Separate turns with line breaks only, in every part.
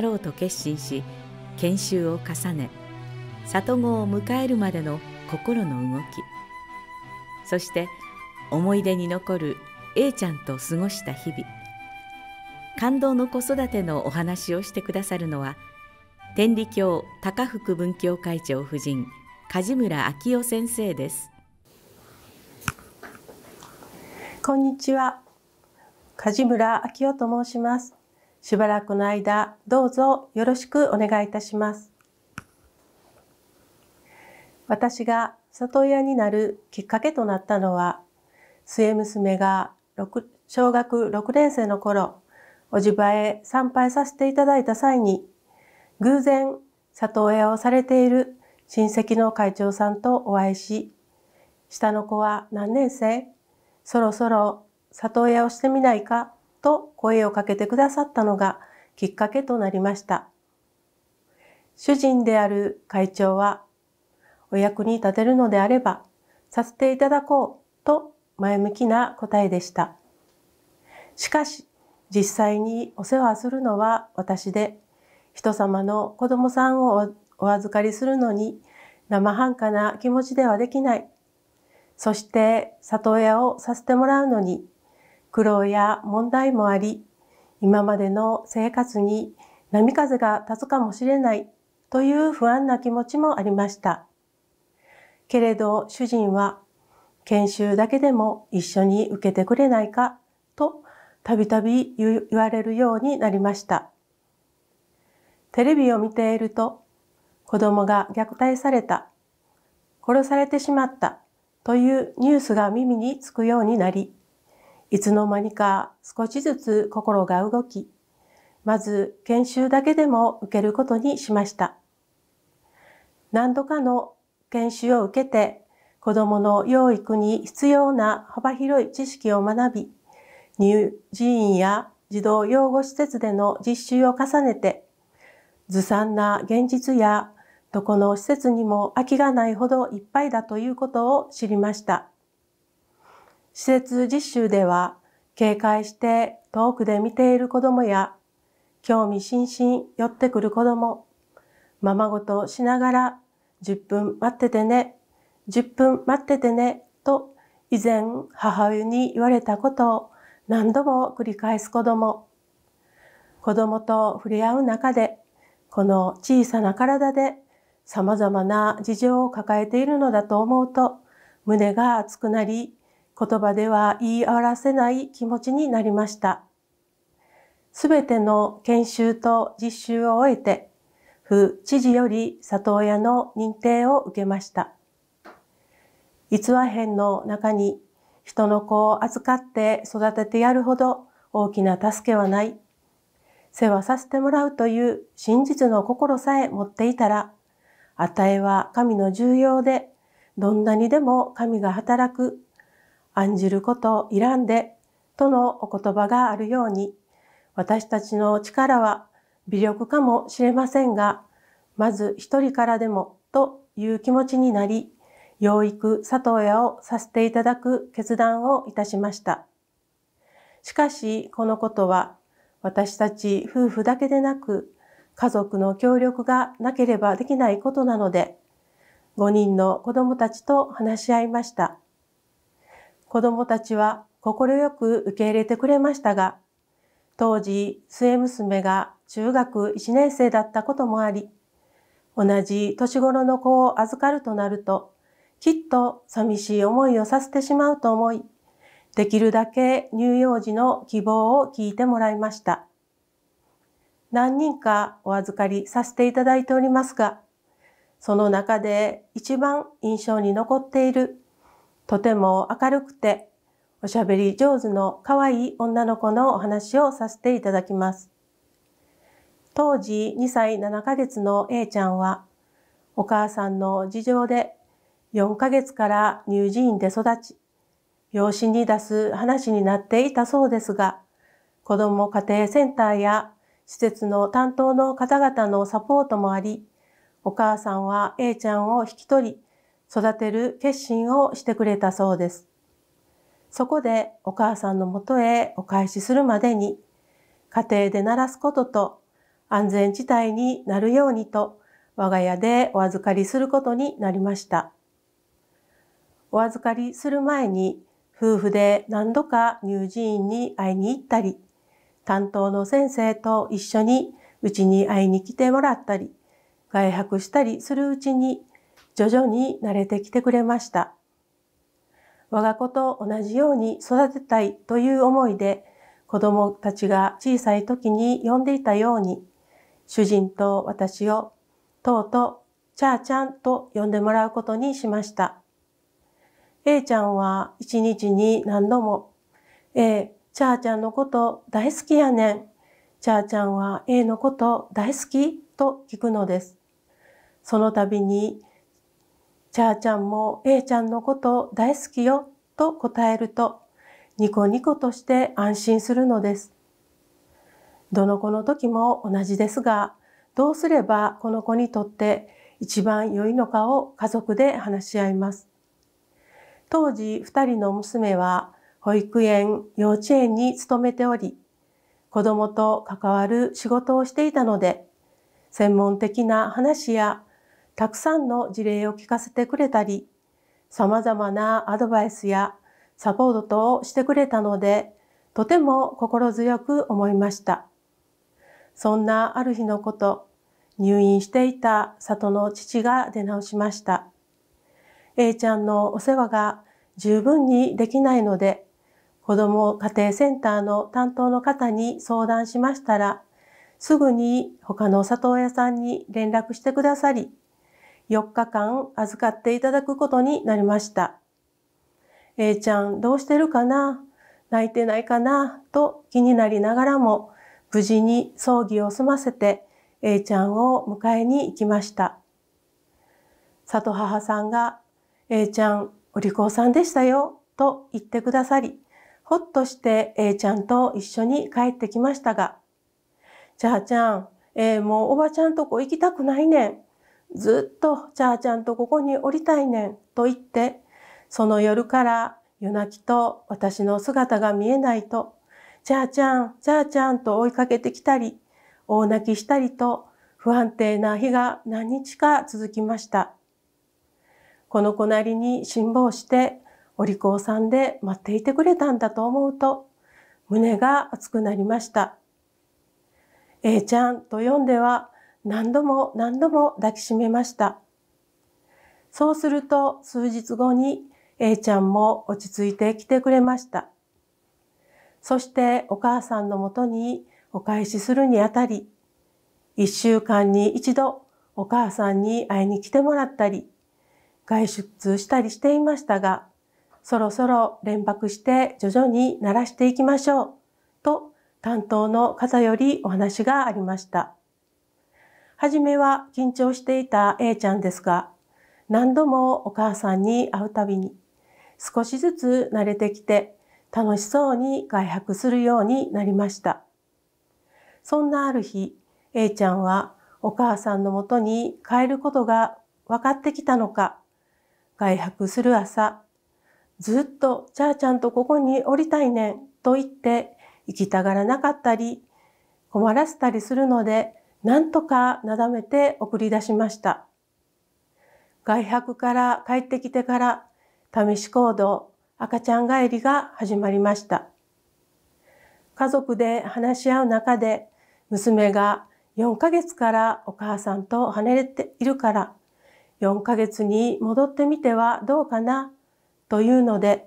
やろうと決心し研修を重ね里子を迎えるまでの心の動きそして思い出に残る A ちゃんと過ごした日々感動の子育てのお話をしてくださるのは天理教高福文教会長夫人梶村昭夫先生ですこんにちは梶村昭夫と申しますしばらくの間どうぞよろしくお願いいたします。私が里親になるきっかけとなったのは、末娘が小学6年生の頃、おじばへ参拝させていただいた際に、偶然里親をされている親戚の会長さんとお会いし、下の子は何年生そろそろ里親をしてみないかと声をかけてくださったのがきっかけとなりました。主人である会長は、お役に立てるのであれば、させていただこうと前向きな答えでした。しかし、実際にお世話するのは私で、人様の子供さんをお預かりするのに生半可な気持ちではできない。そして里親をさせてもらうのに苦労や問題もあり、今までの生活に波風が立つかもしれないという不安な気持ちもありました。けれど主人は研修だけでも一緒に受けてくれないかとたびたび言われるようになりました。テレビを見ていると子供が虐待された、殺されてしまったというニュースが耳につくようになり、いつの間にか少しずつ心が動き、まず研修だけでも受けることにしました。何度かの研修を受けて、子供の養育に必要な幅広い知識を学び、入児院や児童養護施設での実習を重ねて、ずさんな現実やどこの施設にも空きがないほどいっぱいだということを知りました。施設実習では警戒して遠くで見ている子供や興味津々寄ってくる子供、ままごとしながら10分待っててね、10分待っててねと以前母親に言われたことを何度も繰り返す子供。子供と触れ合う中でこの小さな体で様々な事情を抱えているのだと思うと胸が熱くなり言葉では言い表せない気持ちになりました。すべての研修と実習を終えて、府知事より里親の認定を受けました。逸話編の中に、人の子を預かって育ててやるほど大きな助けはない。世話させてもらうという真実の心さえ持っていたら、与えは神の重要で、どんなにでも神が働く案じることいらんで、とのお言葉があるように、私たちの力は微力かもしれませんが、まず一人からでもという気持ちになり、養育里親をさせていただく決断をいたしました。しかし、このことは私たち夫婦だけでなく、家族の協力がなければできないことなので、5人の子供たちと話し合いました。子供たちは快く受け入れてくれましたが、当時末娘が中学1年生だったこともあり、同じ年頃の子を預かるとなると、きっと寂しい思いをさせてしまうと思い、できるだけ乳幼児の希望を聞いてもらいました。何人かお預かりさせていただいておりますが、その中で一番印象に残っているとても明るくておしゃべり上手の可愛い女の子のお話をさせていただきます。当時2歳7ヶ月の A ちゃんはお母さんの事情で4ヶ月から乳児院で育ち、養子に出す話になっていたそうですが、子ども家庭センターや施設の担当の方々のサポートもあり、お母さんは A ちゃんを引き取り、育てる決心をしてくれたそうです。そこでお母さんのもとへお返しするまでに、家庭で鳴らすことと安全地帯になるようにと、我が家でお預かりすることになりました。お預かりする前に、夫婦で何度か乳児院に会いに行ったり、担当の先生と一緒にうちに会いに来てもらったり、外泊したりするうちに徐々に慣れてきてくれました。我が子と同じように育てたいという思いで、子供たちが小さい時に呼んでいたように、主人と私を、とうとう、ちゃーちゃんと呼んでもらうことにしました。A ちゃんは一日に何度も、A、ちゃーちゃんのこと大好きやねん。ちゃーちゃんは A のこと大好きと聞くのです。その度にチャーちゃんも A ちゃんのこと大好きよと答えると、ニコニコとして安心するのです。どの子の時も同じですが、どうすればこの子にとって一番良いのかを家族で話し合います。当時二人の娘は保育園、幼稚園に勤めており、子供と関わる仕事をしていたので、専門的な話やたくさんの事例を聞かせてくれたり、様々なアドバイスやサポート等をしてくれたので、とても心強く思いました。そんなある日のこと、入院していた里の父が出直しました。A ちゃんのお世話が十分にできないので、子ども家庭センターの担当の方に相談しましたら、すぐに他の里親さんに連絡してくださり、4日間預かっていただくことになりました。A ちゃんどうしてるかな泣いてないかなと気になりながらも無事に葬儀を済ませて A ちゃんを迎えに行きました。里母さんが A ちゃんお利口さんでしたよと言ってくださりほっとして A ちゃんと一緒に帰ってきましたが、じゃあちゃん、えー、もうおばちゃんとこ行きたくないねん。ずっとチャーちゃんとここにおりたいねんと言って、その夜から夜泣きと私の姿が見えないと、チャーちゃん、チャーちゃんと追いかけてきたり、大泣きしたりと不安定な日が何日か続きました。この子なりに辛抱してお利口さんで待っていてくれたんだと思うと、胸が熱くなりました。A ちゃんと呼んでは何度も何度も抱きしめました。そうすると数日後に A ちゃんも落ち着いて来てくれました。そしてお母さんのもとにお返しするにあたり、一週間に一度お母さんに会いに来てもらったり、外出したりしていましたが、そろそろ連泊して徐々に慣らしていきましょう、と担当の方よりお話がありました。初めは緊張していた A ちゃんですが、何度もお母さんに会うたびに、少しずつ慣れてきて、楽しそうに外泊するようになりました。そんなある日、A ちゃんはお母さんのもとに帰ることが分かってきたのか、外泊する朝、ずっとちゃーちゃんとここに降りたいねんと言って行きたがらなかったり、困らせたりするので、なんとかなだめて送り出しました。外泊から帰ってきてから試し行動、赤ちゃん帰りが始まりました。家族で話し合う中で娘が4ヶ月からお母さんと離れているから4ヶ月に戻ってみてはどうかなというので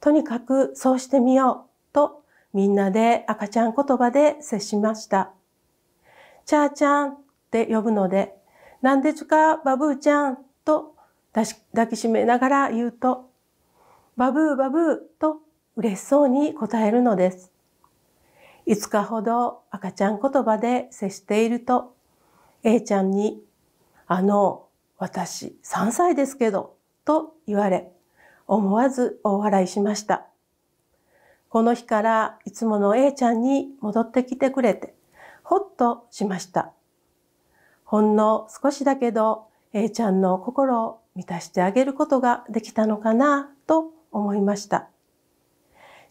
とにかくそうしてみようとみんなで赤ちゃん言葉で接しました。チャーちゃんって呼ぶので、なんですか、バブーちゃんと抱きしめながら言うと、バブーバブーと嬉しそうに答えるのです。5日ほど赤ちゃん言葉で接していると、A ちゃんに、あの、私3歳ですけど、と言われ、思わず大笑いしました。この日からいつもの A ちゃんに戻ってきてくれて、ほっとしました。ほんの少しだけど A ちゃんの心を満たしてあげることができたのかなと思いました。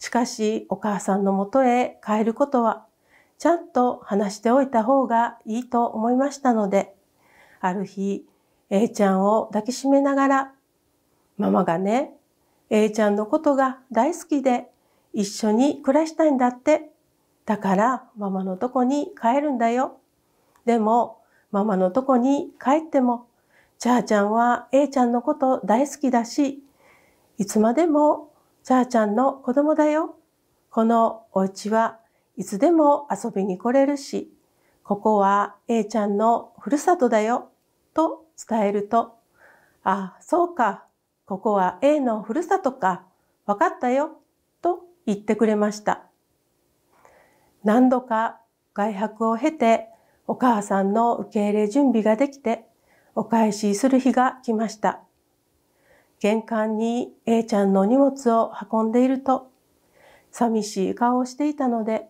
しかしお母さんのもとへ帰ることはちゃんと話しておいた方がいいと思いましたので、ある日 A ちゃんを抱きしめながら、ママがね、A ちゃんのことが大好きで一緒に暮らしたいんだってだからママのとこに帰るんだよ。でもママのとこに帰っても、チャーちゃんは A ちゃんのこと大好きだし、いつまでもチャーちゃんの子供だよ。このお家はいつでも遊びに来れるし、ここは A ちゃんのふるさとだよ。と伝えると、あ、そうか。ここは A のふるさとか。わかったよ。と言ってくれました。何度か外泊を経てお母さんの受け入れ準備ができてお返しする日が来ました。玄関に A ちゃんの荷物を運んでいると寂しい顔をしていたので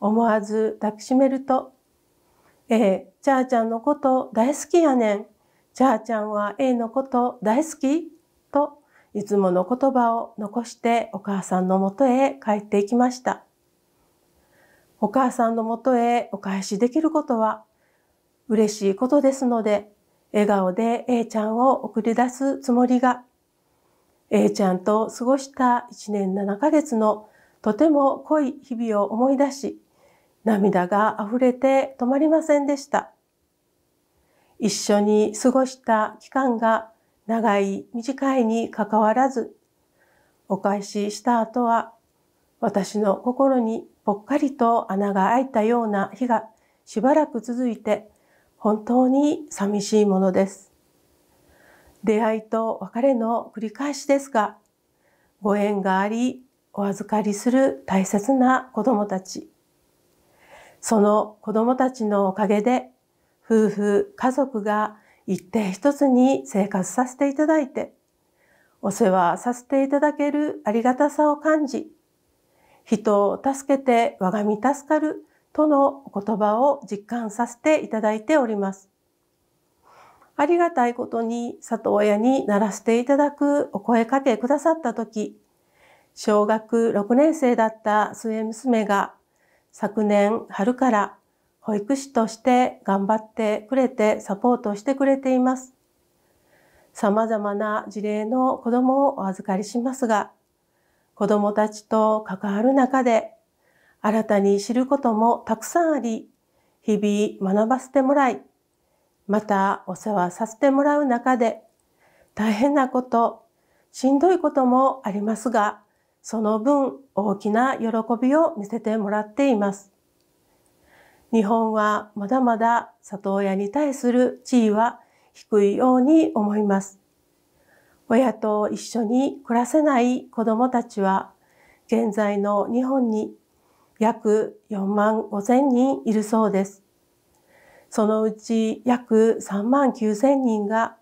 思わず抱きしめると A、ちゃーちゃんのこと大好きやねん。ちゃーちゃんは A のこと大好きといつもの言葉を残してお母さんのもとへ帰っていきました。お母さんのもとへお返しできることは嬉しいことですので、笑顔で A ちゃんを送り出すつもりが、A ちゃんと過ごした1年7ヶ月のとても濃い日々を思い出し、涙が溢れて止まりませんでした。一緒に過ごした期間が長い短いにかかわらず、お返しした後は私の心にぽっかりと穴が開いたような日がしばらく続いて本当に寂しいものです。出会いと別れの繰り返しですが、ご縁があり、お預かりする大切な子供たち。その子供たちのおかげで、夫婦、家族が一定一つに生活させていただいて、お世話させていただけるありがたさを感じ、人を助けて我が身助かるとのお言葉を実感させていただいております。ありがたいことに里親にならせていただくお声かけくださった時、小学6年生だった末娘が昨年春から保育士として頑張ってくれてサポートしてくれています。様々な事例の子供をお預かりしますが、子供たちと関わる中で、新たに知ることもたくさんあり、日々学ばせてもらい、またお世話させてもらう中で、大変なこと、しんどいこともありますが、その分大きな喜びを見せてもらっています。日本はまだまだ里親に対する地位は低いように思います。親と一緒に暮らせない子どもたちは現在の日本に約4万5千人いるそうです。そのうち約3万9千人が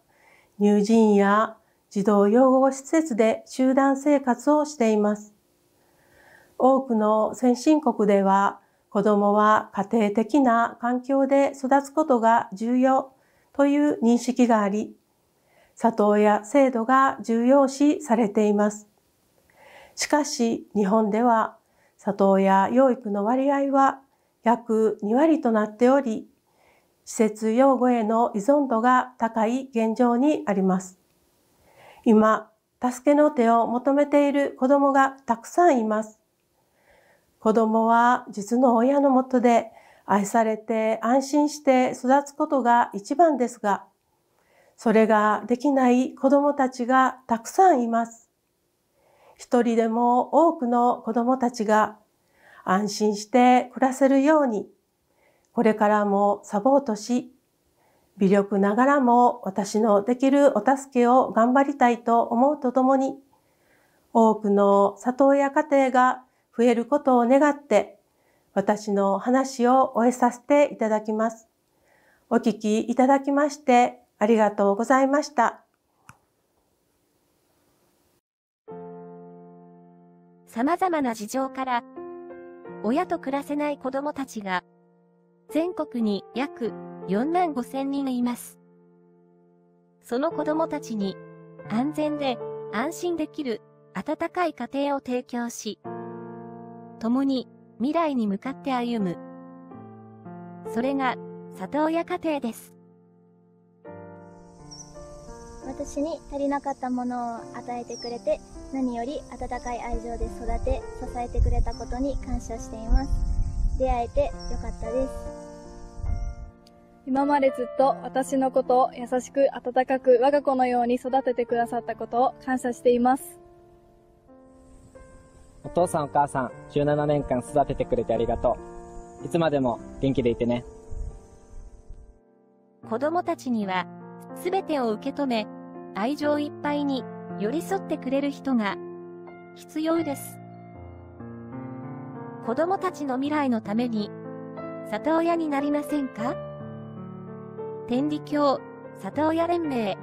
乳児院や児童養護施設で集団生活をしています。多くの先進国では子供は家庭的な環境で育つことが重要という認識があり、里親制度が重要視されています。しかし日本では里親養育の割合は約2割となっており、施設養護への依存度が高い現状にあります。今、助けの手を求めている子供がたくさんいます。子供は実の親のもとで愛されて安心して育つことが一番ですが、それができない子供たちがたくさんいます。一人でも多くの子供たちが安心して暮らせるように、これからもサポートし、微力ながらも私のできるお助けを頑張りたいと思うとともに、多くの里親家庭が増えることを願って、私の話を終えさせていただきます。お聞きいただきましてありがとうございました。様々な事情から、親と暮らせない子供たちが、全国に約4万5千人います。その子供たちに、安全で安心できる温かい家庭を提供し、共に未来に向かって歩む。それが里親家庭です。私に足りなかったものを与えてくれて何より温かい愛情で育て支えてくれたことに感謝しています出会えてよかったです今までずっと私のことを優しく温かく我が子のように育ててくださったことを感謝していますお父さんお母さん17年間育ててくれてありがとういつまでも元気でいてね子供たちには、すべてを受け止め、愛情いっぱいに寄り添ってくれる人が必要です。子供たちの未来のために里親になりませんか天理教里親連盟